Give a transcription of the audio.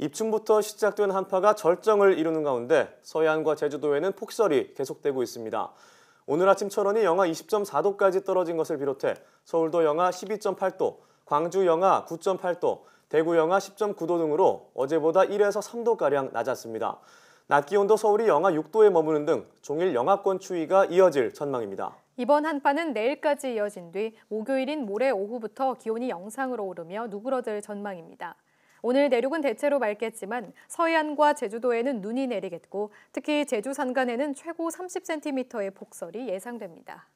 입춘부터 시작된 한파가 절정을 이루는 가운데 서해안과 제주도에는 폭설이 계속되고 있습니다. 오늘 아침 철원이 영하 20.4도까지 떨어진 것을 비롯해 서울도 영하 12.8도, 광주 영하 9.8도, 대구 영하 10.9도 등으로 어제보다 1에서 3도가량 낮았습니다. 낮 기온도 서울이 영하 6도에 머무는 등 종일 영하권 추위가 이어질 전망입니다. 이번 한파는 내일까지 이어진 뒤 목요일인 모레 오후부터 기온이 영상으로 오르며 누그러들 전망입니다. 오늘 내륙은 대체로 맑겠지만 서해안과 제주도에는 눈이 내리겠고 특히 제주 산간에는 최고 30cm의 폭설이 예상됩니다.